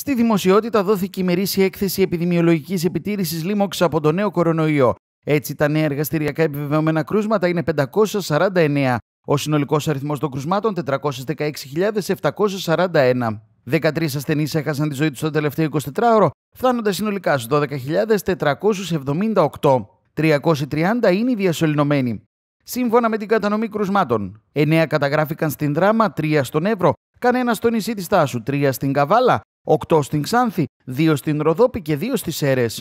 Στη δημοσιότητα δόθηκε η μερίσια έκθεση επιδημιολογικής επιτήρησης λίμωξης από το νέο κορονοϊό. Έτσι, τα νέα εργαστηριακά επιβεβαιωμένα κρούσματα είναι 549. Ο συνολικός αριθμός των κρουσμάτων 416.741. 13 ασθενείς έχασαν τη ζωή τους το τελευταίο 24ωρο, φτάνοντας συνολικά στους 12.478. 330 είναι οι διασωληνωμένοι. Σύμφωνα με την κατανομή κρουσμάτων, 9 καταγράφηκαν στην Δράμα, 3 στον Εύρο, κανένας στο νησί της Τάσου, 3 στην Καβάλα, 8 στην Ξάνθη, 2 στην Ροδόπη και 2 στις Σέρες.